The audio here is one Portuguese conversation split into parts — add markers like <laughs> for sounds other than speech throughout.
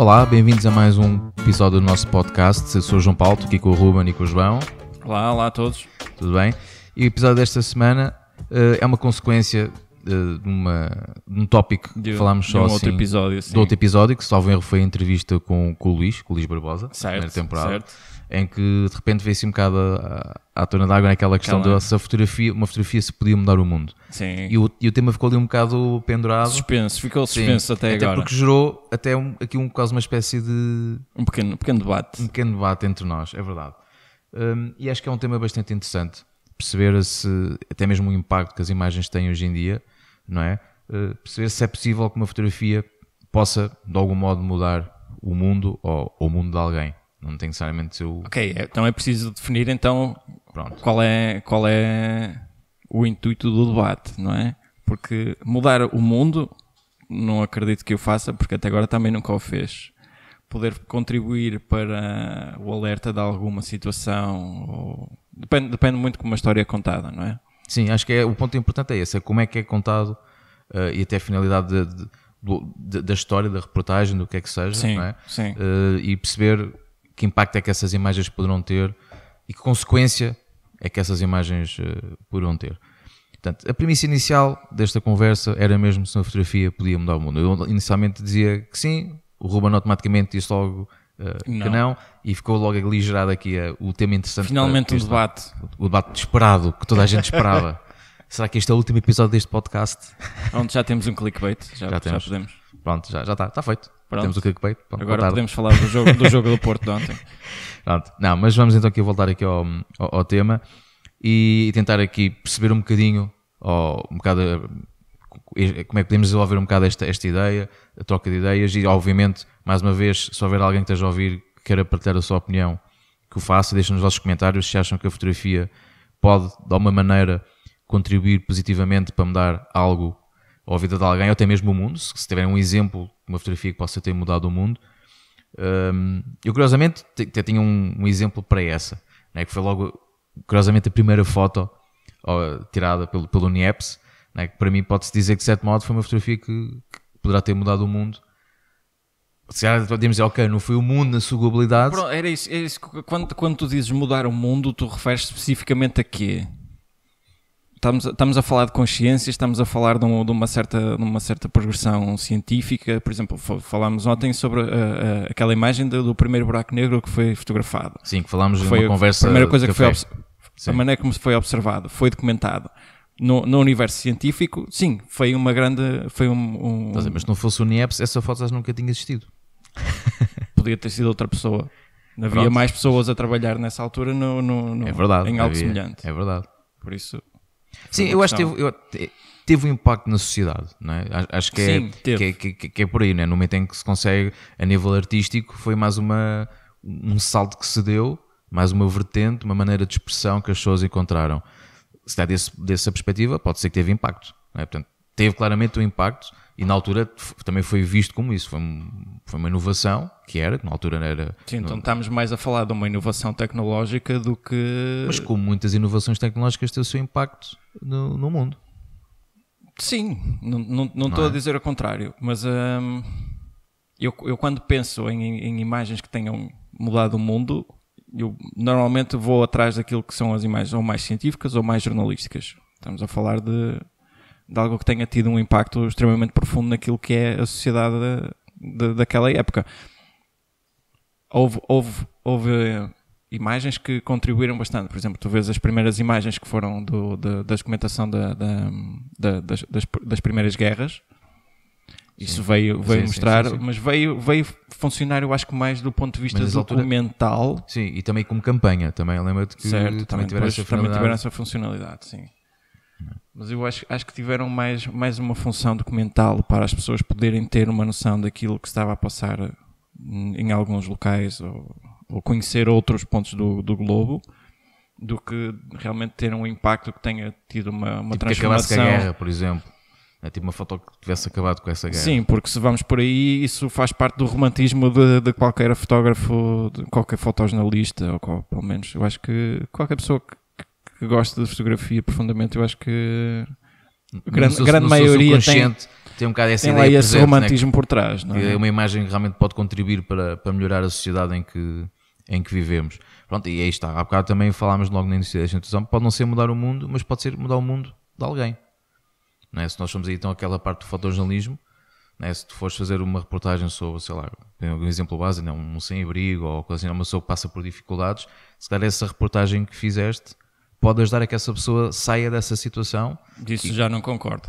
Olá, bem-vindos a mais um episódio do nosso podcast. Eu sou o João Paulo, estou aqui com o Ruben e com o João. Olá, olá a todos. Tudo bem? E o episódio desta semana uh, é uma consequência uh, de, uma, de um tópico que falámos só de um assim, outro episódio, sim. do outro episódio, que salvo erro foi a entrevista com, com o Luís, com o Luís Barbosa, certo, primeira temporada. Certo em que de repente veio-se um bocado à, torna tona d'água naquela questão Calma. de se a fotografia, uma fotografia se podia mudar o mundo. Sim. E o, e o tema ficou ali um bocado pendurado. Suspenso, ficou suspenso Sim, até, até agora. Até porque gerou até um, aqui um, quase uma espécie de... Um pequeno, um pequeno debate. Um pequeno debate entre nós, é verdade. Um, e acho que é um tema bastante interessante perceber se até mesmo o impacto que as imagens têm hoje em dia, não é? Uh, perceber se é possível que uma fotografia possa de algum modo mudar o mundo ou, ou o mundo de alguém. Não tem necessariamente o. Ok, é, então é preciso definir então Pronto. qual é qual é o intuito do debate, não é? Porque mudar o mundo não acredito que eu faça, porque até agora também nunca o fez. Poder contribuir para o alerta de alguma situação, ou... depende, depende muito como a história é contada, não é? Sim, acho que é, o ponto importante é esse, é como é que é contado uh, e até a finalidade de, de, de, da história, da reportagem, do que é que seja, sim, não é? Sim. Uh, e perceber que impacto é que essas imagens poderão ter e que consequência é que essas imagens eh, poderão ter. Portanto, a premissa inicial desta conversa era mesmo se uma fotografia podia mudar o mundo. Eu inicialmente dizia que sim, o Ruben automaticamente disse logo uh, não. que não, e ficou logo a gerado aqui uh, o tema interessante. Finalmente um debate. O debate esperado, que toda a gente esperava. <laughs> Será que este é o último episódio deste podcast? Onde já temos um clickbait, já, <laughs> já, já podemos. Pronto, já, já está, está feito. Pronto. Temos o clickbait. Pronto, Agora podemos falar do jogo, do jogo do <laughs> Porto de ontem. Pronto. Não, mas vamos então aqui voltar aqui ao, ao, ao tema e, tentar aqui perceber um bocadinho, ou um bocado eh, como é que podemos desenvolver um bocado esta, esta ideia, a troca de ideias e, obviamente, mais uma vez, se houver alguém que esteja a ouvir que queira partilhar a sua opinião, que o faça, deixem nos vossos comentários se acham que a fotografia pode, de alguma maneira, contribuir positivamente para mudar algo ou a vida de alguém, ou até mesmo o mundo, se, se tiverem um exemplo, uma fotografia que possa ter mudado o mundo. Um, eu curiosamente até tinha um, um, exemplo para essa, né, que foi logo, curiosamente, a primeira foto ó, tirada pelo, pelo Niepce, né, que para mim pode-se dizer que, de certo modo, foi uma fotografia que, que poderá ter mudado o mundo se calhar podemos dizer, ok, não foi o mundo na sua globalidade. Pronto, era isso, era isso. Quando, quando tu dizes mudar o mundo, tu referes especificamente a quê? estamos, estamos a falar de consciência, estamos a falar de, um, de, uma, certa, de uma certa progressão científica. Por exemplo, falámos ontem sobre uh, uh, aquela imagem do, do, primeiro buraco negro que foi fotografado. Sim, que falámos que foi uma conversa. A primeira coisa que foi a maneira como foi observado, foi documentado. No, no, universo científico, sim, foi uma grande. Foi um, um... Dizer, mas se não fosse o NIEPS, essa foto nunca tinha existido. <laughs> Podia ter sido outra pessoa. Havia Pronto. mais pessoas a trabalhar nessa altura no, no, no é verdade, em algo havia, semelhante. É verdade. Por isso, Sim, eu acho que teve, eu, teve um impacto na sociedade, não é? Acho que, é, Sim, é, que, é, que, é, que é por aí, né? no momento em que se consegue, a nível artístico, foi mais uma, um salto que se deu, mais uma vertente, uma maneira de expressão que as pessoas encontraram. Se está desse, dessa perspectiva, pode ser que teve impacto. É? Portanto, teve claramente um impacto e na altura também foi visto como isso. Foi, foi uma inovação que era, que na altura não era. Sim, então não... estamos mais a falar de uma inovação tecnológica do que. Mas como muitas inovações tecnológicas têm o seu impacto no, no mundo. Sim, não, não, estou é? a dizer o contrário, mas hum, eu, eu quando penso em, em imagens que tenham mudado o mundo, eu normalmente vou atrás daquilo que são as imagens ou mais científicas ou mais jornalísticas. Estamos a falar de de algo que tenha tido um impacto extremamente profundo naquilo que é a sociedade da, daquela época. Houve, houve, houve eh, imagens que contribuíram bastante. Por exemplo, tu vês as primeiras imagens que foram do, de, da documentação da, da, das, das, primeiras guerras. Isso sim, veio, veio sim, mostrar, sim, mas veio, veio funcionar, eu acho que mais do ponto de vista documental. Altura... Sim, e também como campanha. Também lembro-te que certo, também, também, tiveram depois, também tiveram essa funcionalidade. Sim mas eu acho, acho que tiveram mais, mais uma função documental para as pessoas poderem ter uma noção daquilo que estava a passar em alguns locais ou, ou conhecer outros pontos do, do globo do que realmente ter um impacto que tenha tido uma, uma tipo transformação. Que acabasse com a guerra, por exemplo. É tipo uma foto que tivesse acabado com essa guerra. Sim, porque se vamos por aí, isso faz parte do romantismo de, de qualquer fotógrafo, de qualquer fotojornalista, ou qual, pelo menos eu acho que qualquer pessoa que gosta de fotografia profundamente, eu acho que a grande, grande maioria tem, tem um bocado essa tem ideia esse presente, né, romantismo né, por trás. Não é? é uma imagem que realmente pode contribuir para, para melhorar a sociedade em que, em que vivemos. Pronto, e aí está. Há bocado também falámos logo na introdução pode não ser mudar o mundo, mas pode ser mudar o mundo de alguém. Não é? Se nós somos aí então aquela parte do fotojornalismo, é? se tu fores fazer uma reportagem sobre, sei lá, um exemplo base, não, né, um sem-abrigo ou coisa assim, uma pessoa que passa por dificuldades, se calhar essa reportagem que fizeste pode ajudar a que essa pessoa saia dessa situação. Disso e... já não concordo.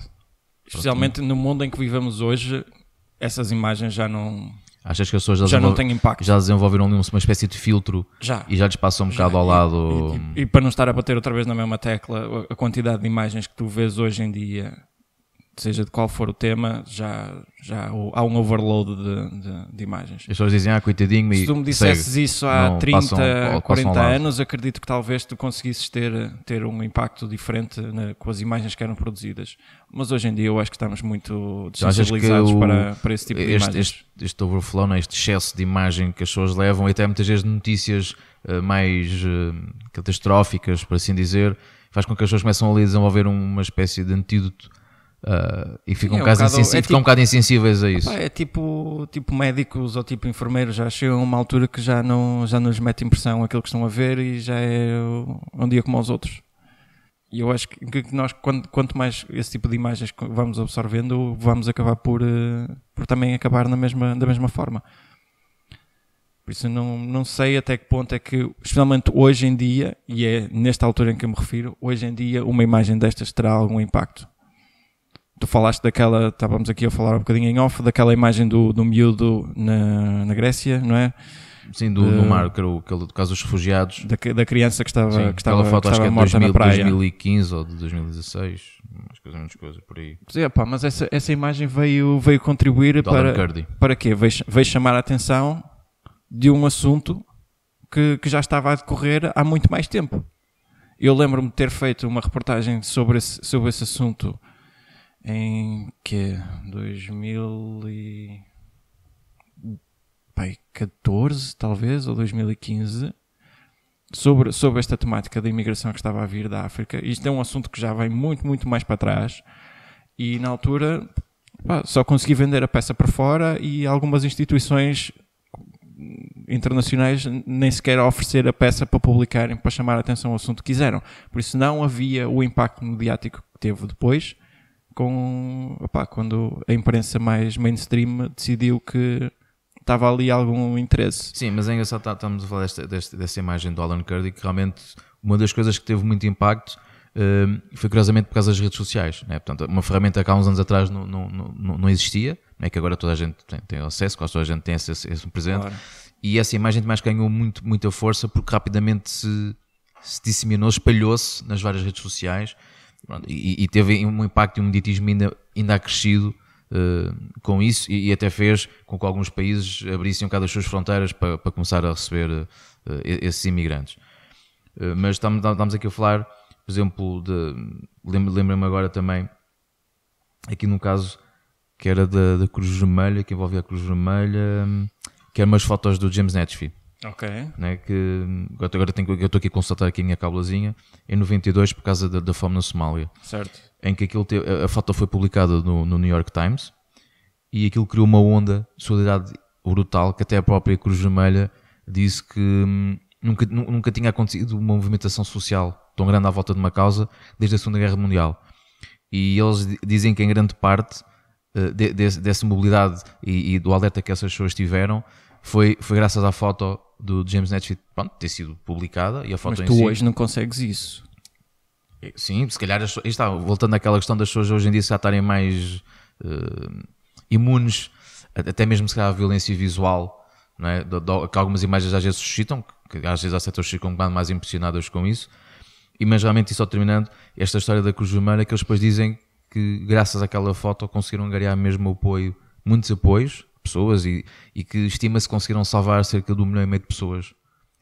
Especialmente Pronto. no mundo em que vivemos hoje, essas imagens já não. Achas que as pessoas já, já não têm impacto? Já desenvolveram uma espécie de filtro já. e já lhes passam um bocado já. ao lado. E, e, e, para não estar a bater outra vez na mesma tecla, a quantidade de imagens que tu vês hoje em dia seja de qual for o tema, já, já há um overload de, de, de imagens. As pessoas dizem, ah, coitadinho, Se tu me dissesses isso há 30 passam, 40 anos, acredito que talvez tu conseguisses ter, ter um impacto diferente na, com as imagens que eram produzidas. Mas hoje em dia eu acho que estamos muito desensibilizados para, para esse tipo de este, imagens. Este, este overflow, né, este excesso de imagem que as pessoas levam, e até muitas vezes notícias eh, mais eh, catastróficas, por assim dizer, faz com que as pessoas começam ali a desenvolver uma espécie de antídoto Uh, e ficam, é um bocado, insensíveis, é tipo, ficam um tipo- bocado insensíveis a isso. Opa, é tipo, tipo médicos ou tipo enfermeiros, já chegam a uma altura que já não, já nos lhes mete impressão aquilo que estão a ver e já é um dia como aos outros. E eu acho que nós, quanto, mais esse tipo de imagens vamos absorvendo, vamos acabar por, eh, por também acabar na mesma, da mesma forma. Por isso, não, não sei até que ponto é que, especialmente hoje em dia, e é nesta altura em que eu me refiro, hoje em dia, uma imagem destas terá algum impacto tu falaste daquela, estávamos aqui a falar um bocadinho em off, daquela imagem do, do miúdo na, na Grécia, não é? Sim, do, de, do mar, que era o, aquele, caso dos refugiados. Da, da criança que estava, Sim, que estava, foto, que estava acho morta que é 2000, na praia. 2015 ou de 2016, umas coisas, menos coisas por aí. Pois é, pá, mas essa, essa imagem veio, veio contribuir para, para quê? Veio, veio chamar a atenção de um assunto que, que já estava a decorrer há muito mais tempo. Eu lembro-me de ter feito uma reportagem sobre esse, sobre esse assunto em que 2014 talvez ou 2015 sobre sobre esta temática da imigração que estava a vir da África. Isto é um assunto que já vai muito muito mais para trás e na altura pá, só consegui vender a peça para fora e algumas instituições internacionais nem sequer a oferecer a peça para publicarem, para chamar a atenção ao assunto que quiseram. Por isso não havia o impacto mediático que teve depois com opá, quando a imprensa mais mainstream decidiu que estava ali algum interesse. Sim, mas é engraçado, tá, estamos a falar desta, desta, dessa imagem do Alan Kurdi, que realmente uma das coisas que teve muito impacto hum, foi curiosamente por causa das redes sociais. Né? Portanto, uma ferramenta que há uns anos atrás não, não, não, não existia, né? que agora toda a gente tem, tem acesso, quase toda a gente tem acesso a esse presente, claro. e essa imagem mais ganhou muito, muita força porque rapidamente se, se disseminou, espalhou-se nas várias redes sociais Pronto, e, e, teve um impacto e um meditismo ainda, ainda acrescido uh, com isso e, e, até fez com que alguns países abrissem um bocado as suas fronteiras para, para começar a receber uh, esses imigrantes. Uh, mas estamos, estamos, aqui a falar, por exemplo, de. Lembro-me agora também, aqui num caso que era da, da Cruz Vermelha, que envolvia a Cruz Vermelha, que eram umas fotos do James Netchfield Ok. Né, que, agora tenho, eu estou aqui a consultar aqui a minha cabulazinha. Em 92, por causa da, da fome na Somália. Certo. Em que aquilo a, foto foi publicada no, no New York Times e aquilo criou uma onda de solidariedade brutal que até a própria Cruz Vermelha disse que hum, nunca, nunca tinha acontecido uma movimentação social tão grande à volta de uma causa desde a Segunda Guerra Mundial. E eles dizem que em grande parte eh, de, de, dessa mobilidade e, e, do alerta que essas pessoas tiveram foi, foi graças à foto do James Netflix pronto, ter sido publicada e a foto Mas tu si... hoje não consegues isso. Sim, se calhar as, está, voltando àquela questão das pessoas hoje em dia se já estarem mais uh, imunes, até mesmo se calhar à violência visual, não é? Do, do, que algumas imagens às vezes suscitam, que às vezes há setores que ficam mais impressionadas com isso. E, mas realmente, e só terminando, esta história da Cruz Vermelha, que eles depois dizem que, graças àquela foto, conseguiram ganhar mesmo apoio, muitos apoios, pessoas e, e que estima-se conseguiram salvar cerca de um milhão e meio de pessoas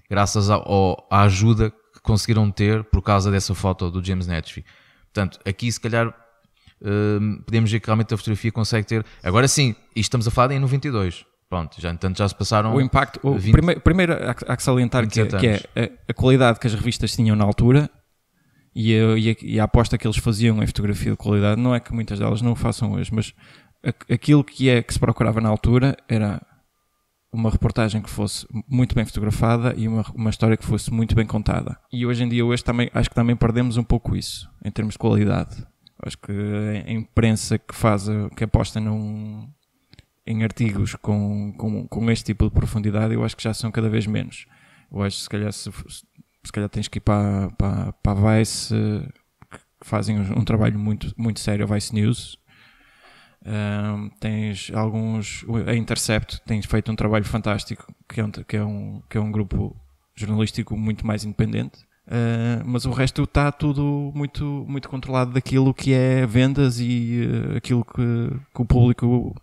graças ao, à ajuda que conseguiram ter por causa dessa foto do James Netfi. Portanto, aqui se calhar uh, podemos ver que realmente a fotografia consegue ter. Agora sim, isto estamos a falar em 92. Pronto, já, entanto já se passaram. O impacto. O 20, primeiro, primeiro há que salientar que, é, que, é a, a, qualidade que as revistas tinham na altura e a, e, a, e a, aposta que eles faziam em fotografia de qualidade. Não é que muitas delas não o façam hoje, mas aquilo que é que se procurava na altura era uma reportagem que fosse muito bem fotografada e uma, uma história que fosse muito bem contada. E hoje em dia hoje também acho que também perdemos um pouco isso em termos de qualidade. Acho que a imprensa que faz que aposta num em artigos com, com, com este tipo de profundidade, eu acho que já são cada vez menos. Eu acho que se calhar, se, se calhar tens que ir para, para, para a Vice, que fazem um, um trabalho muito, muito sério, a Vice News, um, tens alguns. A Intercept tens feito um trabalho fantástico, que é um, que é um, que é um grupo jornalístico muito mais independente. Uh, mas o resto está tudo muito, muito controlado daquilo que é vendas e uh, aquilo que, que, o público.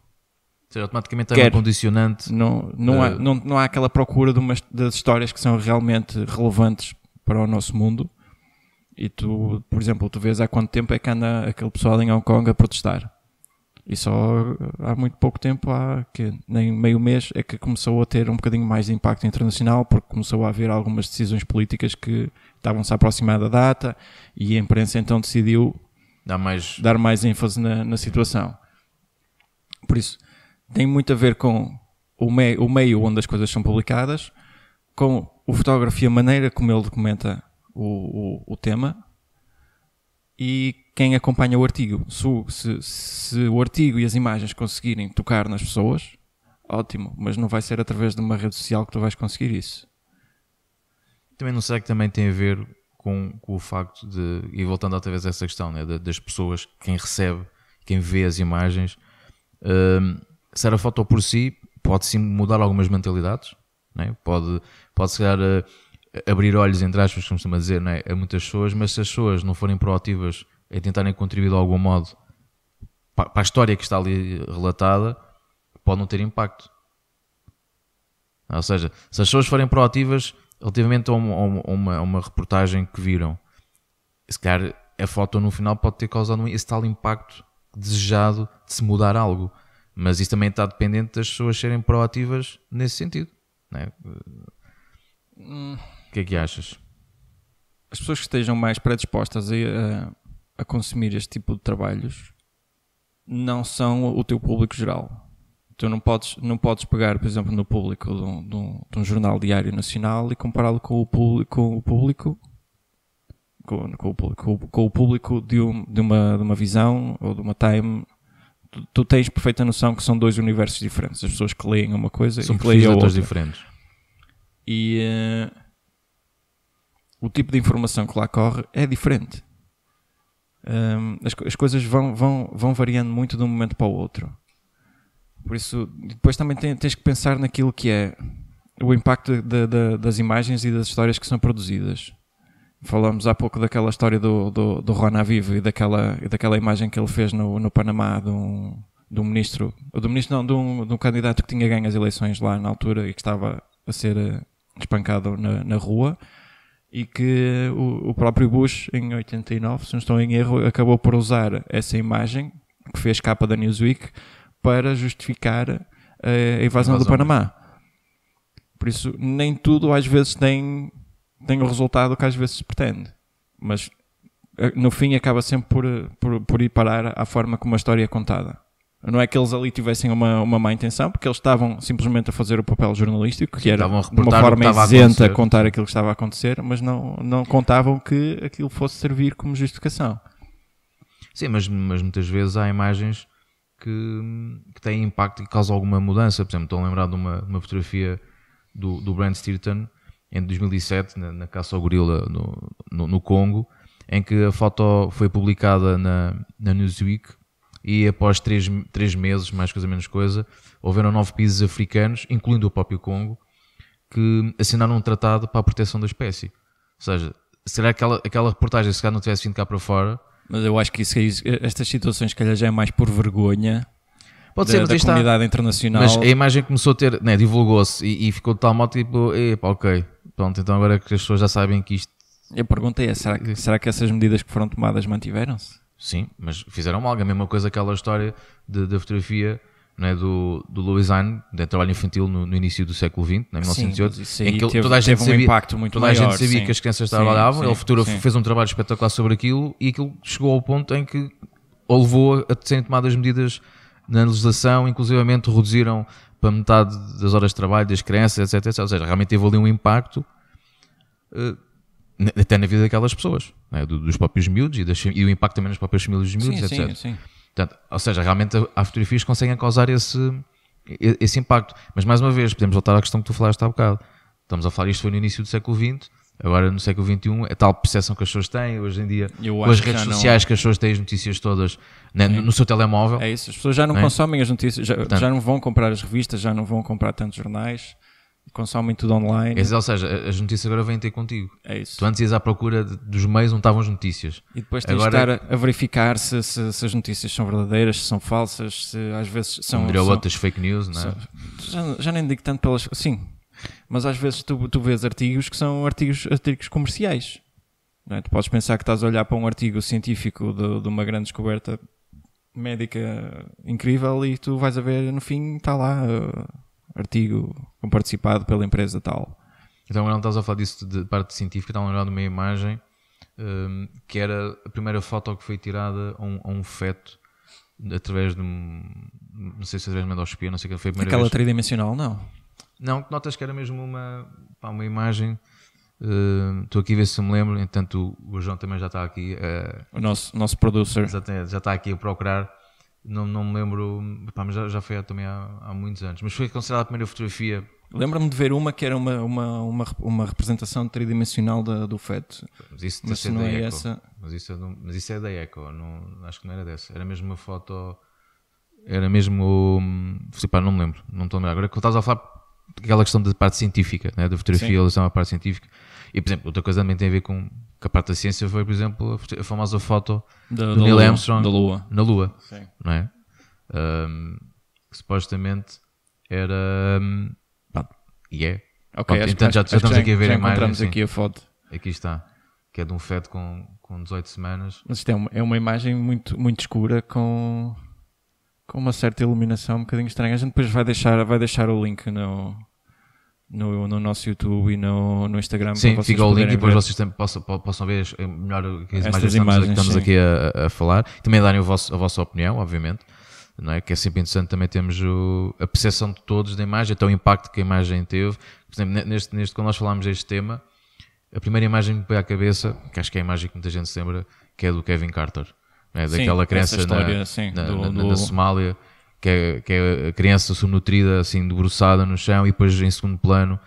Seja, automaticamente é quer. é um condicionante. Não, não, uh... há, não, não há aquela procura de umas, das histórias que são realmente relevantes para o nosso mundo. E tu, por exemplo, tu vês há quanto tempo é que anda aquele pessoal em Hong Kong a protestar e só há muito pouco tempo, há que nem meio mês, é que começou a ter um bocadinho mais de impacto internacional, porque começou a haver algumas decisões políticas que estavam-se a aproximar da data e a imprensa então decidiu Dá mais... dar mais ênfase na, na situação. Por isso, tem muito a ver com o, me o meio onde as coisas são publicadas, com o fotógrafo e a maneira como ele documenta o, o, o tema, e quem acompanha o artigo. Se, se, se, o artigo e as imagens conseguirem tocar nas pessoas, ótimo, mas não vai ser através de uma rede social que tu vais conseguir isso. Também não será que também tem a ver com, com o facto de, e voltando outra vez a essa questão, né, das pessoas, quem recebe, quem vê as imagens, hum, ser a foto por si pode sim mudar algumas mentalidades, né? pode, pode se calhar hum, abrir olhos, entre aspas, como se a dizer, é? a muitas pessoas, mas se as pessoas não forem proativas em tentarem contribuir de algum modo para, a história que está ali relatada, pode não ter impacto. Ou seja, se as pessoas forem proativas relativamente a uma, a uma, a uma reportagem que viram, se calhar a foto no final pode ter causado esse tal impacto desejado de se mudar algo. Mas isso também está dependente das pessoas serem proativas nesse sentido. Não é? Hum. O que é que achas? As pessoas que estejam mais predispostas a, a, a consumir este tipo de trabalhos não são o teu público geral tu não podes, não podes pegar, por exemplo, no público de um, de um, de um jornal diário nacional e compará-lo com o público, com o público, com, com o público, com, o público de, um, de, uma, de uma visão ou de uma time. Tu, tu, tens perfeita noção que são dois universos diferentes. As pessoas que leem uma coisa são e que leem outra. diferentes. E eh, o tipo de informação que lá corre é diferente. Um, as, as, coisas vão, vão, vão variando muito de um momento para o outro. Por isso, depois também tens que pensar naquilo que é o impacto de, de, das imagens e das histórias que são produzidas. falamos há pouco daquela história do, do, do Rona Vivo e daquela, e daquela imagem que ele fez no, no Panamá de um, de um ministro, do ministro não, de um, de um candidato que tinha ganho as eleições lá na altura e que estava a ser eh, espancado na, na rua e que o, o próprio Bush, em 89, se não estou em erro, acabou por usar essa imagem que fez capa da Newsweek para justificar eh, a, invasão do né? Panamá. Por isso, nem tudo às vezes tem, tem o resultado que às vezes se pretende. Mas eh, no fim acaba sempre por, por, por ir parar à forma como a história é contada não é que eles ali tivessem uma, uma má intenção, porque eles estavam simplesmente a fazer o papel jornalístico, que era uma forma isenta a contar aquilo que estava a acontecer, mas não, não contavam que aquilo fosse servir como justificação. Sim, mas, mas muitas vezes há imagens que, que têm impacto e causam alguma mudança. Por exemplo, estou a lembrar de uma, uma fotografia do, do Brand Stirton em 2007, na, na caça ao gorila no, no, no Congo, em que a foto foi publicada na, na Newsweek e após três, três meses, mais coisa menos coisa, houveram nove países africanos, incluindo o próprio Congo, que assinaram um tratado para a proteção da espécie. Ou seja, será que aquela, aquela reportagem, se calhar não tivesse vindo cá para fora... Mas eu acho que isso, estas situações, se calhar, já é mais por vergonha Pode ser, da, da comunidade está... internacional. Mas a imagem começou a ter, né, divulgou-se e, e, ficou de tal modo tipo, epá, ok, pronto, então agora que as pessoas já sabem que isto. Eu perguntei, é, será que, será que essas medidas que foram tomadas mantiveram-se? Sim, mas fizeram mal. A mesma coisa aquela história da fotografia não é, do, do Louis Hine, de trabalho infantil no, no, início do século XX, em 1908, sim, em que teve, toda a gente sabia, um impacto muito toda maior, a gente sabia sim, que as crianças trabalhavam, sim, ele futuro fez um trabalho espetacular sobre aquilo e aquilo chegou ao ponto em que ou levou a serem tomadas medidas na legislação, inclusivamente reduziram para metade das horas de trabalho das crianças, etc, etc. Ou seja, realmente teve ali um impacto uh, até na vida daquelas pessoas, né? dos próprios miúdos e, das, e, o impacto também nas próprias famílias dos miúdos, sim, etc. Sim, sim. Portanto, ou seja, realmente há fotografias que conseguem causar esse, esse impacto. Mas mais uma vez, podemos voltar à questão que tu falaste há bocado. Estamos a falar isto foi no início do século XX, agora no século XXI, é tal percepção que as pessoas têm hoje em dia, com as redes sociais não... que as pessoas têm as notícias todas né, no, no, seu telemóvel. É isso, as pessoas já não né? consomem as notícias, já, já não vão comprar as revistas, já não vão comprar tantos jornais consomem tudo online. ou seja, as notícias agora vêm ter contigo. É isso. Tu antes ias à procura dos meios onde estavam as notícias. E depois tens agora... de estar a verificar se, se, se, as notícias são verdadeiras, se são falsas, se às vezes são. Melhor outras fake news, não é? São, já, já nem digo tanto pelas. Sim, mas às vezes tu, tu vês artigos que são artigos, artigos comerciais. É? Tu podes pensar que estás a olhar para um artigo científico de, de, uma grande descoberta médica incrível e tu vais a ver no fim está lá uh, artigo comparticipado pela empresa tal. Então, agora não estás a falar disso de parte científica, estava a lembrar de uma imagem um, que era a primeira foto que foi tirada a um, a um feto através de um, não sei se através de uma endoscopia, não sei o que foi a primeira Aquela vez. tridimensional, não? Não, notas que era mesmo uma, pá, uma imagem. Hum, estou uh, aqui a ver se me lembro, entanto o, João também já está aqui. Uh, o nosso, nosso producer. já está aqui a procurar não, não me lembro, pá, mas já, já foi também há, há, muitos anos, mas foi considerada a primeira fotografia. Lembro-me de ver uma que era uma, uma, uma, uma representação tridimensional da, do feto. Mas isso, mas não é essa. Mas isso, é mas isso é da Eco, não, acho que não era dessa. Era mesmo uma foto. Era mesmo. Sei, pá, não me lembro, não estou a lembrar. Agora que estás a falar aquela questão da parte científica, né, da fotografia em relação à parte científica e, por exemplo, outra coisa também tem a ver com que a parte da ciência foi, por exemplo, a famosa foto da, do da Neil Lua, Armstrong da Lua. na Lua. Sim. Não é? Um, que supostamente era. Hum, Pronto, e é. Ok, Pronto, então já, já estamos aqui a ver a imagem. assim. aqui a foto. Aqui está. Que é de um feto com, com 18 semanas. Mas isto é uma, é uma imagem muito, muito escura com, com uma certa iluminação um bocadinho estranha. A gente depois vai deixar, vai deixar o link no, no, no nosso YouTube e no, no Instagram. Sim, fica o link e depois vocês também possam, possam ver eh, melhor as imagens, imagens que estamos aqui a, a, falar. Também darem vosso, a vossa opinião, obviamente. Não é? Que é sempre interessante também temos o, a percepção de todos da imagem, até o impacto que a imagem teve. Por exemplo, neste, neste, quando nós falámos deste tema, a primeira imagem que me põe à cabeça, que acho que é a imagem que muita gente se lembra, que é do Kevin Carter. É? Daquela sim, criança história, na, sim, na, do, na, na, do... na Somália que é, que é a criança subnutrida, assim, debruçada no chão, e depois em segundo plano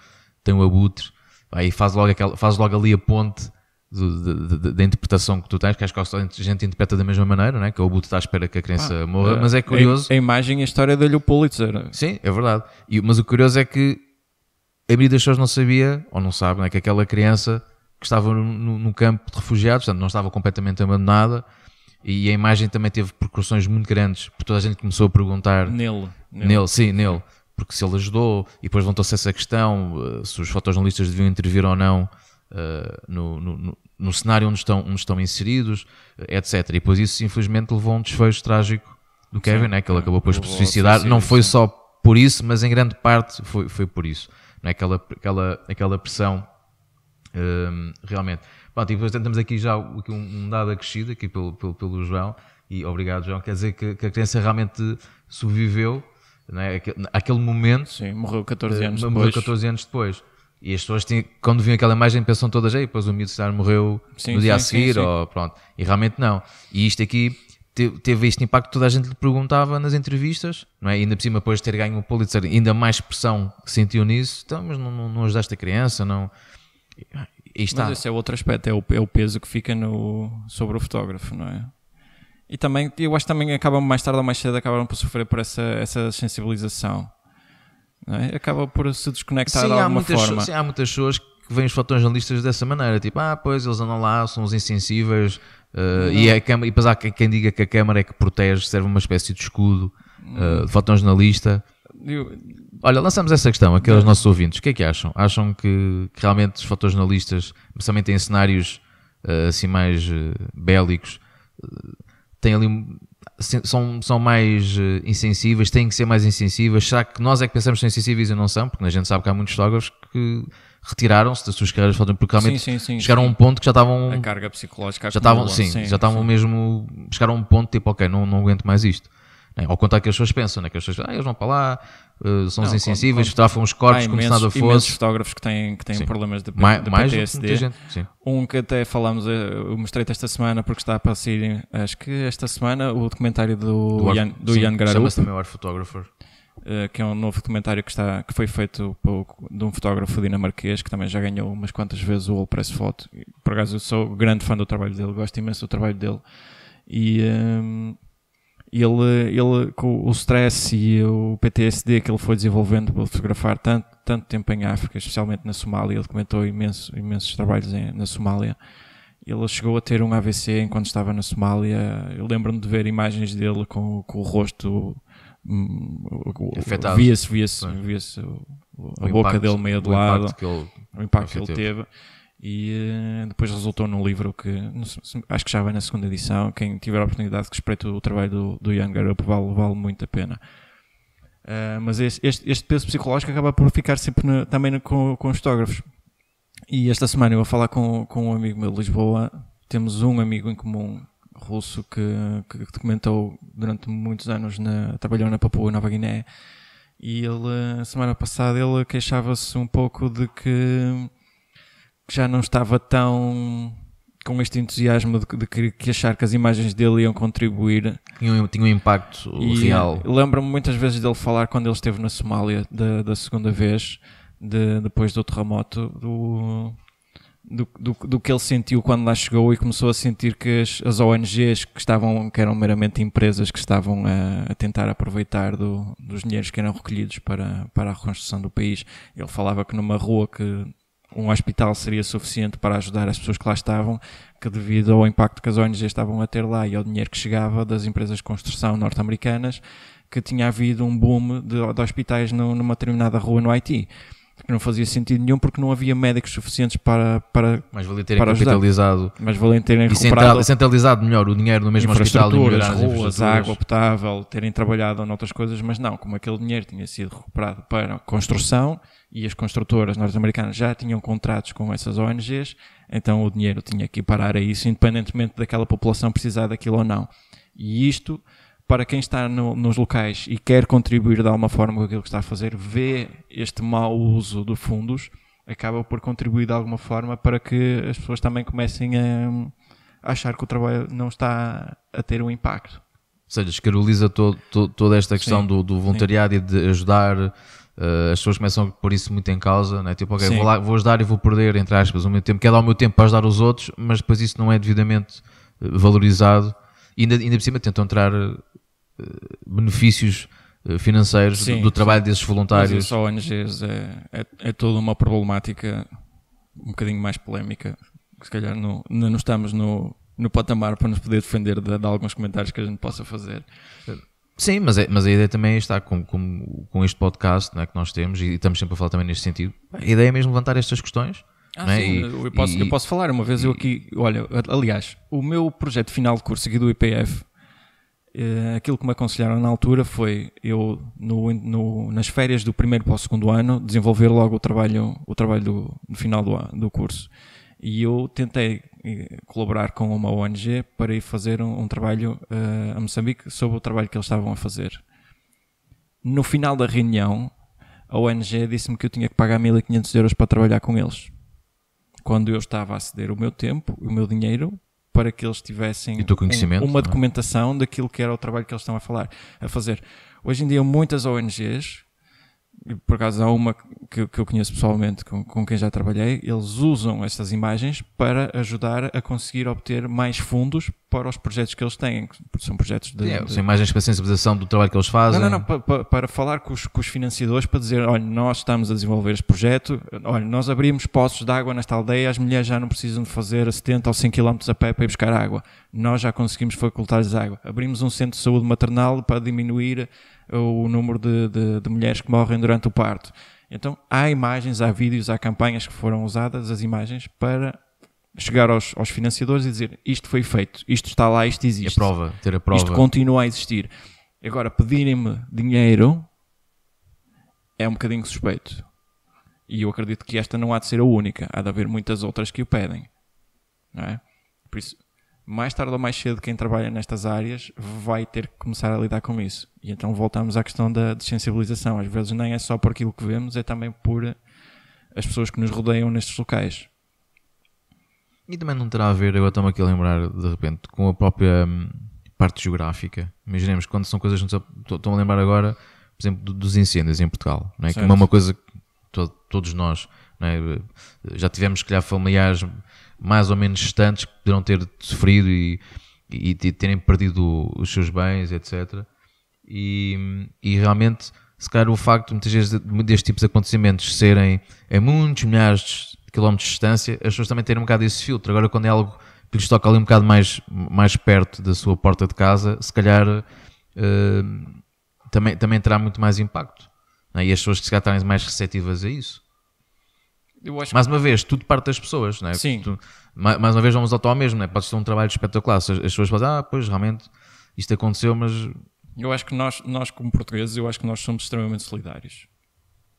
tem o abutre, aí faz logo, aquela, faz logo ali a ponte da interpretação que tu tens, que acho que a gente interpreta da mesma maneira, né? que o abutre está à espera que a criança ah, morra, é, mas é, é curioso. A, a imagem e a história dele o Pulitzer. É? Sim, é verdade. E, mas o curioso é que a maioria das pessoas não sabia, ou não sabe, né? que aquela criança que estava no, no, no campo de refugiados, portanto não estava completamente abandonada, e a imagem também teve percussões muito grandes, porque toda a gente começou a perguntar. Nele. Nele, nele sim, nele. Porque se ele ajudou, e depois levantou-se essa questão, eh, se os fotojornalistas deviam intervir ou não uh, no, no, no, cenário onde estão, onde estão inseridos, eh, etc. E depois isso, infelizmente, levou a um desfecho trágico do Kevin, sim, né? que ele acabou depois por suicidar. Não foi sim. só por isso, mas em grande parte foi, foi por isso. Né? Aquela, aquela, aquela pressão, um, realmente. Pronto, e depois temos aqui já um, um dado acrescido aqui pelo, pelo, pelo, João, e obrigado João, quer dizer que, que a criança realmente sobreviveu não é? aquele momento. Sim, morreu 14 anos depois. morreu 14 anos depois. E as pessoas, quando viam aquela imagem, pensam todas aí, depois o miúdo se morreu sim, no dia sim, a seguir, sim, ou pronto. E realmente não. E isto aqui teve este impacto toda a gente lhe perguntava nas entrevistas, não é? E ainda por cima, depois de ter ganho o Pulitzer, ainda mais pressão que sentiu nisso. Então, mas não, não, não ajudaste a criança, não. E está. Mas esse é outro aspecto, é o, é o peso que fica no, sobre o fotógrafo, não é? E também, eu acho que também acabam mais tarde ou mais cedo acabaram por sofrer por essa, essa sensibilização. É? Acaba por se desconectar sim, de alguma muitas, forma. Sim, há muitas pessoas que veem os fotojornalistas dessa maneira, tipo, ah, pois eles andam lá, são os insensíveis, uh, e, é a câmara, e depois há quem diga que a câmara é que protege, serve uma espécie de escudo uh, de fotojornalista. jornalista eu... Olha, lançamos essa questão aqui aos nossos ouvintes. O que é que acham? Acham que, que realmente os fotojornalistas, especialmente em cenários uh, assim mais uh, bélicos, uh, têm ali são, são mais insensíveis, têm que ser mais insensíveis. Será que nós é que pensamos que são insensíveis e não são? Porque a gente sabe que há muitos fotógrafos que retiraram-se das suas carreiras porque realmente sim, sim, sim, chegaram a um ponto que já estavam. A carga psicológica já estavam, sim, já estavam mesmo. Chegaram a um ponto tipo, ok, não, não aguento mais isto. É, ao contrário que as pessoas pensam, né? que as pessoas ah, eles vão para lá, uh, são os insensíveis, quando, fotografam os corpos como se nada fosse. fotógrafos que têm, que têm problemas de, mais, de mais PTSD. gente, sim. Um que até falámos, eh, eu mostrei-te esta semana porque está para sair, eh, acho que esta semana, o documentário do, do, Ian, do sim, Chama-se também o Photographer. Uh, que é um novo documentário que, está, que foi feito por, de um fotógrafo dinamarquês que também já ganhou umas quantas vezes o All Press Photo. Por acaso eu sou grande fã do trabalho dele, gosto imenso do trabalho dele. E... Ehm, ele, ele com o stress e o PTSD que ele foi desenvolvendo por fotografar tanto, tanto tempo em África, especialmente na Somália, ele comentou imenso, imensos trabalhos em, na Somália. Ele chegou a ter um AVC enquanto estava na Somália. Eu lembro-me de ver imagens dele com, com o rosto hum, afetado. Via-se via via a o boca impacto, dele meio de lado, o impacto que ele, o impacto que ele teve. teve e eh, depois resultou num livro que acho que já vai na segunda edição. Quem tiver a oportunidade que espreite o trabalho do, do Jan Garup vale, vale muito a pena. Uh, mas este, este, este, peso psicológico acaba por ficar sempre no, também no, com, com os fotógrafos. E esta semana eu vou falar com, com um amigo meu de Lisboa. Temos um amigo em comum russo que, que, documentou durante muitos anos, na, trabalhou na Papua Nova Guiné. E ele, eh, semana passada, ele queixava-se um pouco de que já não estava tão com este entusiasmo de, de, de, achar que as imagens dele iam contribuir. Tinha, tinha um impacto e real. Lembro-me muitas vezes dele falar quando ele esteve na Somália da, da segunda vez, de, depois do terremoto, do, do, do, do, que ele sentiu quando lá chegou e começou a sentir que as, as ONGs que estavam, que eram meramente empresas que estavam a, a tentar aproveitar do, dos dinheiros que eram recolhidos para, para a reconstrução do país. Ele falava que numa rua que um hospital seria suficiente para ajudar as pessoas que lá estavam, que devido ao impacto que as ONGs estavam a ter lá e ao dinheiro que chegava das empresas de construção norte-americanas, que tinha havido um boom de, de hospitais no, numa determinada rua no Haiti. Que não fazia sentido nenhum porque não havia médicos suficientes para. para Mas valia terem para capitalizado. Mas valia terem e recuperado. centralizado melhor o dinheiro no mesmo hospital. Melhorar as ruas, água potável, terem trabalhado noutras coisas, mas não, como aquele dinheiro tinha sido recuperado para construção, e as construtoras norte-americanas já tinham contratos com essas ONGs, então o dinheiro tinha que parar a isso, independentemente daquela população precisar daquilo ou não. E isto, para quem está no, nos locais e quer contribuir de alguma forma com aquilo que está a fazer, vê este mau uso de fundos, acaba por contribuir de alguma forma para que as pessoas também comecem a, achar que o trabalho não está a ter um impacto. Ou seja, descaroliza toda esta questão do, do, voluntariado sim. e de ajudar Uh, as pessoas começam a pôr isso muito em causa, né? tipo, ok, vou, lá, vou ajudar e vou perder, entre aspas, o meu tempo, quero é dar o meu tempo para ajudar os outros, mas depois isso não é devidamente eh, valorizado e ainda, ainda por cima tentam tirar uh, eh, benefícios financeiros Sim, do, do, trabalho desses voluntários. Mas só ONGs é, é, é, toda uma problemática um bocadinho mais polémica, se calhar não, não estamos no, no patamar para nos poder defender de, de alguns comentários que a gente possa fazer. Sim, mas, é, mas a ideia também é está com, com, com este podcast é, que nós temos e estamos sempre a falar também neste sentido. A ideia é mesmo levantar estas questões. Ah, é? sim, e, eu, posso, e, eu posso falar. Uma vez e, eu aqui, olha, aliás, o meu projeto final de curso aqui do IPF, eh, aquilo que me aconselharam na altura foi eu, no, no, nas férias do primeiro para o segundo ano, desenvolver logo o trabalho, o trabalho do, no final do, do curso. E eu tentei eh, colaborar com uma ONG para ir fazer um, um trabalho uh, a Moçambique sobre o trabalho que eles estavam a fazer. No final da reunião, a ONG disse-me que eu tinha que pagar 1500 euros para trabalhar com eles. Quando eu estava a ceder o meu tempo, o meu dinheiro, para que eles tivessem um, uma é? documentação é? daquilo que era o trabalho que eles estão a falar, a fazer. Hoje em dia muitas ONGs por acaso há uma que, que eu conheço pessoalmente com, com quem já trabalhei, eles usam estas imagens para ajudar a conseguir obter mais fundos para os projetos que eles têm. São projetos de. de... imagens para sensibilização do trabalho que eles fazem. Não, não, não para, para, falar com os, com os financiadores, para dizer: olha, nós estamos a desenvolver este projeto, olha, nós abrimos poços de água nesta aldeia, as mulheres já não precisam de fazer 70 ou 100 km a pé para ir buscar água. Nós já conseguimos facultar-lhes água. Abrimos um centro de saúde maternal para diminuir o número de, de, de mulheres que morrem durante o parto. Então há imagens, há vídeos, há campanhas que foram usadas, as imagens, para chegar aos, aos, financiadores e dizer isto foi feito, isto está lá, isto existe. E a prova, ter a prova. Isto continua a existir. Agora, pedirem-me dinheiro é um bocadinho suspeito. E eu acredito que esta não há de ser a única. Há de haver muitas outras que o pedem. Não é? Por isso, mais tarde ou mais cedo, quem trabalha nestas áreas vai ter que começar a lidar com isso. E então voltamos à questão da desensibilização. Às vezes nem é só por aquilo que vemos, é também por as pessoas que nos rodeiam nestes locais. E também não terá a ver, agora estou-me aqui a lembrar de repente, com a própria hum, parte geográfica. Imaginemos quando são coisas, estou-me a lembrar agora, por exemplo, dos incêndios em Portugal, não é? que é uma coisa que todos nós é? já tivemos, se calhar, familiares mais ou menos distantes, que poderão ter sofrido e, e, e terem perdido os seus bens, etc. E, e realmente, se calhar, o facto muitas vezes destes tipos de acontecimentos serem a muitos milhares de quilómetros de distância, as pessoas também terem um bocado esse filtro. Agora, quando é algo que lhes toca ali um bocado mais, mais perto da sua porta de casa, se calhar uh, também, também terá muito mais impacto. É? E as pessoas que se calhar estarem mais receptivas a isso mais uma vez, tudo parte das pessoas, não é? Sim. Tu, mais, uma vez, vamos ao mesmo, não é? Pode ser um trabalho espetacular. As, pessoas falam, ah, pois realmente isto aconteceu, mas. Eu acho que nós, nós como portugueses, eu acho que nós somos extremamente solidários.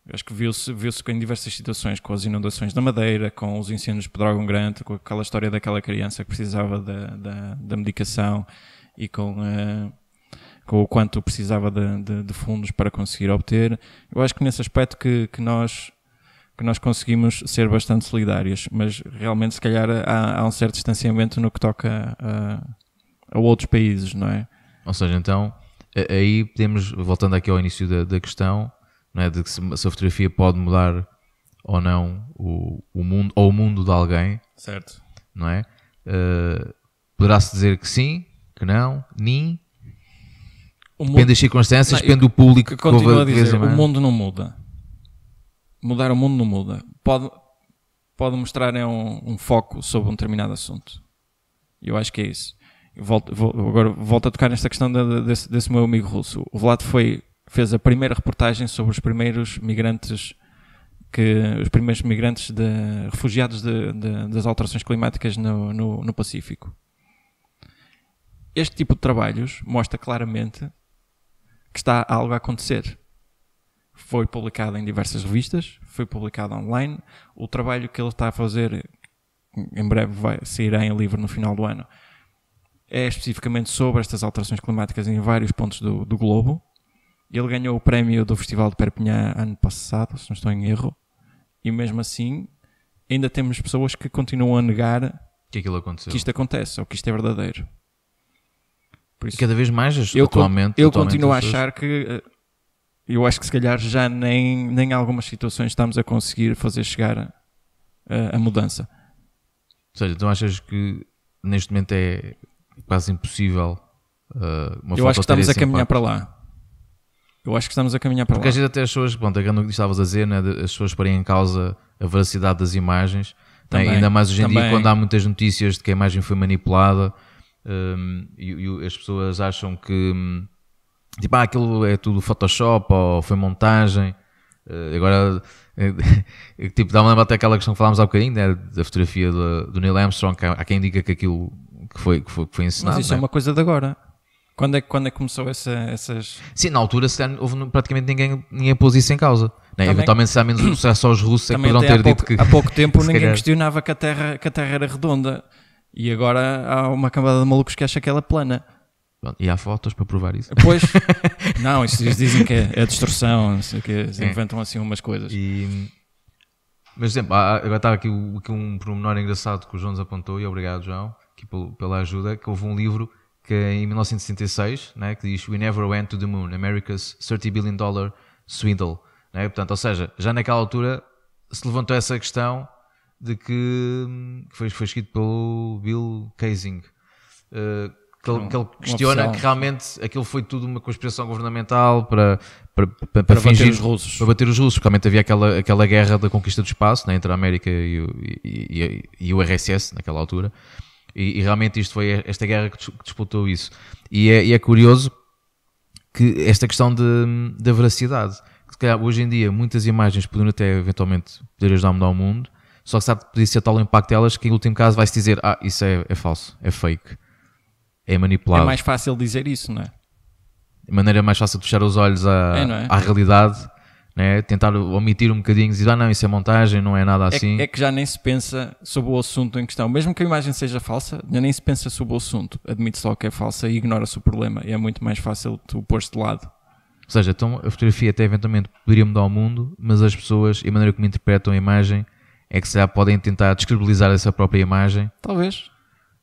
Eu acho que viu-se viu em diversas situações, com as inundações da Madeira, com os incêndios de Pedrógão Grande, com aquela história daquela criança que precisava da, da, da medicação e com, uh, com o quanto precisava de, de, de, fundos para conseguir obter. Eu acho que nesse aspecto que, que nós que nós conseguimos ser bastante solidários, mas realmente se calhar há, há um certo distanciamento no que toca a, a, outros países, não é? Ou seja, então, aí podemos, voltando aqui ao início da, da questão, não é, de que se, se, a fotografia pode mudar ou não o, o mundo, ou o mundo de alguém, certo? Não é? Uh, Poderá-se dizer que sim, que não, nem, depende das circunstâncias, não, depende do público que, que continua a dizer, o mundo não muda mudar o mundo não muda. Pode, pode mostrar é um, um foco sobre um determinado assunto. Eu acho que é isso. volto, vou, agora volto a tocar nesta questão de, de, desse, desse, meu amigo russo. O Vlad foi, fez a primeira reportagem sobre os primeiros migrantes que os primeiros migrantes de, refugiados das alterações climáticas no, no, no Pacífico. Este tipo de trabalhos mostra claramente que está algo a acontecer foi publicado em diversas revistas, foi publicado online. O trabalho que ele está a fazer, em breve vai, sairá em livro no final do ano, é especificamente sobre estas alterações climáticas em vários pontos do, do globo. Ele ganhou o prémio do Festival de Perpignan ano passado, se não estou em erro, e mesmo assim ainda temos pessoas que continuam a negar que, que isto acontece ou que isto é verdadeiro. Por isso, cada vez mais, eu, atualmente. Eu continuo a achar que eh, eu acho que se calhar já nem, nem algumas situações estamos a conseguir fazer chegar a, a, mudança. Ou seja, então achas que neste momento é quase impossível uh, uma Eu acho que estamos a caminhar impacto. para lá. Eu acho que estamos a caminhar para Porque lá. Porque às vezes até as pessoas, pronto, agora no que estavas a dizer, né, as pessoas porem em causa a veracidade das imagens. Né, também, né? Ainda mais hoje em também. dia, quando há muitas notícias de que a imagem foi manipulada um, ehm, e, e, as pessoas acham que. Um, Tipo, ah, aquilo é tudo Photoshop ou foi montagem. Uh, agora, eh, <laughs> eh, tipo, dá-me lembrar até aquela questão que falámos há bocadinho, né, da fotografia do, do Neil Armstrong. Que há, quem diga que aquilo que foi, que foi, que foi ensinado. Mas isso é né? é uma coisa de agora. Quando é, quando é que começou essa, essas. Sim, na altura se calhar, houve praticamente ninguém, ninguém pôs isso em causa. Né? Eventualmente, se há menos só os russos é que poderão ter dito que. Há pouco tempo <laughs> ninguém calhar... questionava que a, terra, que a Terra era redonda. E agora há uma camada de malucos que acha que ela é plana. E há fotos para provar isso? Pois, <laughs> não, eles dizem que é, destruição que é. inventam assim umas coisas. E, mas, exemplo, agora estava aqui, aqui um pormenor engraçado que o João nos apontou, e obrigado, João, aqui pela ajuda, que houve um livro que em 1966, né, que diz We Never Went to the Moon, America's 30 Billion Dollar Swindle. Né? Portanto, ou seja, já naquela altura se levantou essa questão de que, que foi, foi escrito pelo Bill Kaysing, uh, que, ele, que ele questiona que realmente aquilo foi tudo uma conspiração governamental para, para, para, para fingir, bater os russos. Para bater os russos, porque realmente havia aquela, aquela guerra da conquista do espaço né, entre a América e o, e, e, e o RSS naquela altura. E, realmente isto foi esta guerra que disputou isso. E é, é curioso que esta questão de, da veracidade. Se calhar hoje em dia muitas imagens poderiam até eventualmente poder ajudar a mudar o mundo, só que sabe que podia ser tal impacto delas que em último caso vai-se dizer ah, isso é, é falso, é fake é manipulado. É mais fácil dizer isso, não é? maneira mais fácil de fechar os olhos à, é, é? à realidade, né? tentar omitir um bocadinho, dizer, ah não, isso é montagem, não é nada é assim. É, é, que já nem se pensa sobre o assunto em questão. Mesmo que a imagem seja falsa, já nem se pensa sobre o assunto. admite só que é falsa e ignora-se o problema. E é muito mais fácil tu pôr-te de lado. Ou seja, então a fotografia até eventualmente poderia mudar o mundo, mas as pessoas e a maneira como interpretam a imagem é que se já podem tentar descredibilizar essa própria imagem. Talvez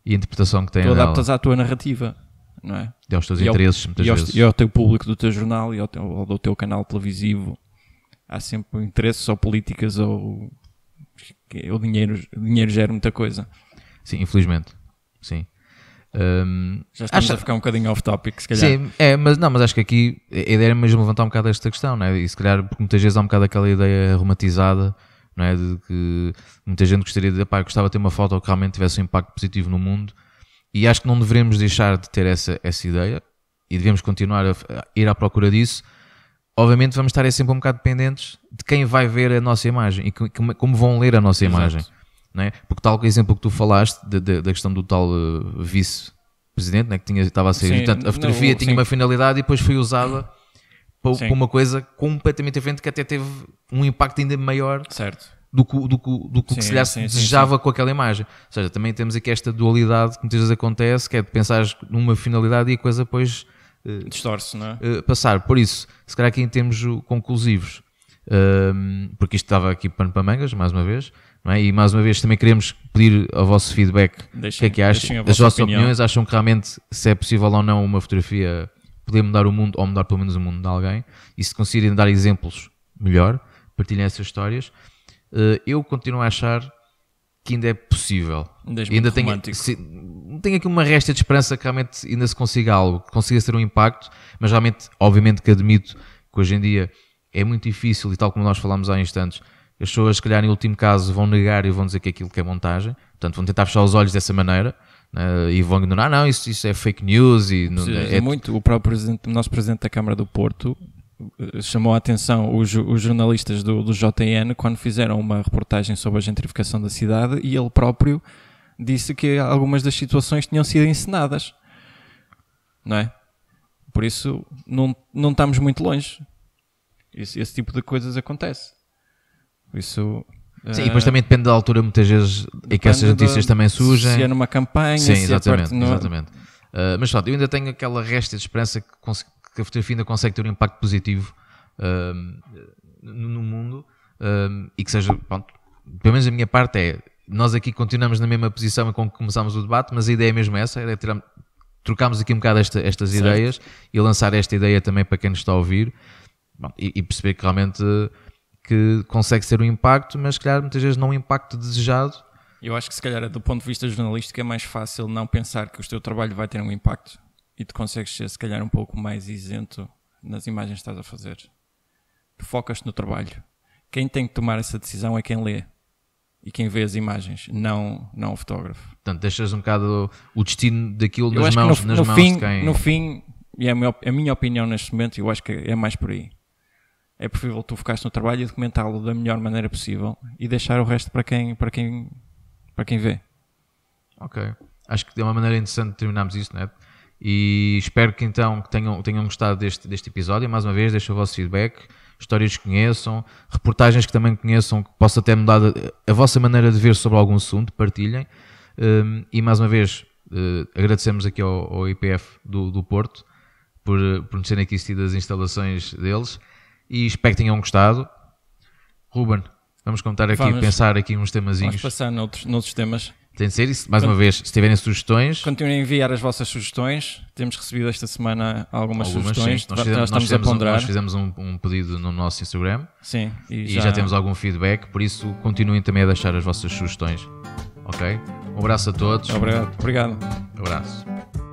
e a interpretação que tem tu adaptas dela. à tua narrativa, não é? E aos teus e interesses, ao, muitas e ao, vezes. E ao teu público do teu jornal e ao, teu, ao do teu canal televisivo. Há sempre interesses ou políticas ou é, o dinheiro, dinheiro gera muita coisa. Sim, infelizmente. Sim. Um, Já estamos acho... a ficar um bocadinho off-topic, se calhar. Sim, é, mas, não, mas acho que aqui a ideia era é mesmo levantar um bocado esta questão, não é e se calhar porque muitas vezes há um bocado aquela ideia aromatizada não é? De que muita gente gostaria de, pá, gostava de ter uma foto que realmente tivesse um impacto positivo no mundo e acho que não devemos deixar de ter essa, essa ideia e devemos continuar a, a ir à procura disso. Obviamente vamos estar é sempre um bocado dependentes de quem vai ver a nossa imagem e como vão ler a nossa Exato. imagem. Não é? Porque tal exemplo que tu falaste de, de, da questão do tal uh, vice-presidente, né, que tinha, estava a sair, sim, portanto, a fotografia não, tinha sim. uma finalidade e depois foi usada para, uma coisa completamente diferente que até teve um impacto ainda maior certo. do que, do, do, que sim, se lhe se desejava com aquela imagem. Ou seja, também temos aqui esta dualidade que muitas vezes acontece, que é de pensar numa finalidade e a coisa depois uh, distorce, não é? Uh, passar. Por isso, se calhar aqui em termos conclusivos, ehm, porque isto estava aqui pano para mangas, mais uma vez, é? e mais uma vez também queremos pedir o vosso feedback, deixem, o que é que acham, as vossas opiniões, acham que realmente se é possível ou não uma fotografia poder mudar o mundo, ou mudar pelo menos o mundo de alguém, e se conseguirem dar exemplos, melhor, partilhem essas histórias. Eh, eu continuo a achar que ainda é possível. Ainda, ainda tenho, se, tenho aqui uma resta de esperança que realmente ainda se consiga algo, que consiga ser um impacto, mas realmente, obviamente que admito que hoje em dia é muito difícil, e tal como nós falámos há instantes, as pessoas, se calhar, em último caso, vão negar e vão dizer que é aquilo que é montagem, portanto, vão tentar fechar os olhos dessa maneira. Eh, e vão ignorar, não, isso, isso é fake news. E não, é, é muito. O próprio presidente, o nosso presidente da Câmara do Porto eh, chamou a atenção os, os jornalistas do, do JN quando fizeram uma reportagem sobre a gentrificação da cidade e ele próprio disse que algumas das situações tinham sido encenadas, não é? Por isso não, não estamos muito longe. Esse, esse tipo de coisas acontece. Por isso Sim, e depois também depende da altura, muitas vezes, e que essas notícias também surgem. Se é numa campanha, Sim, é exatamente, é exatamente. No... Uh, ah, mas pronto, eu ainda tenho aquela resta de esperança que, que a fotografia ainda consegue ter um impacto positivo uh, no, mundo uh, e que seja, pronto, pelo menos a minha parte é, nós aqui continuamos na mesma posição com que começámos o debate, mas a ideia é mesmo essa, é trocarmos aqui um bocado esta, estas certo. ideias e lançar esta ideia também para quem nos está a ouvir Bom, e, e, perceber que realmente que consegue ser um impacto, mas se calhar muitas vezes não um impacto desejado. Eu acho que se calhar do ponto de vista jornalístico é mais fácil não pensar que o teu trabalho vai ter um impacto e tu consegues ser se calhar um pouco mais isento nas imagens que estás a fazer. Tu focas-te no trabalho. Quem tem que tomar essa decisão é quem lê e quem vê as imagens, não, não o fotógrafo. Portanto, deixas um bocado o destino daquilo eu nas mãos, no, nas no mãos fim, de quem... No fim, e é a minha opinião neste momento, eu acho que é mais por aí é preferível tu focares no trabalho e documentá-lo da melhor maneira possível e deixar o resto para quem, para quem, para quem vê. Ok. Acho que é uma maneira interessante de terminarmos isto, não é? E espero que então que tenham, tenham gostado deste, deste episódio. Mais uma vez, deixem o vosso feedback, histórias que conheçam, reportagens que também conheçam, que possa ter mudado eh, a, vossa maneira de ver sobre algum assunto, partilhem. Um, e mais uma vez, uh, agradecemos aqui ao, ao IPF do, do Porto por, por nos terem aqui assistido as instalações deles e espero que tenham gostado. Ruben, vamos contar aqui, vamos, pensar aqui uns temazinhos. Vamos passar noutros, noutros temas. Tem de ser isso. Mais uma vez, se tiverem sugestões. Continuem a enviar as vossas sugestões. Temos recebido esta semana algumas, algumas sugestões. Sim. Nós fizemos, nós fizemos, um, nós fizemos um, um, pedido no nosso Instagram. Sim. E, e já... já... temos algum feedback. Por isso, continuem também a deixar as vossas sugestões. Ok? Um abraço a todos. Obrigado. Obrigado. Um abraço.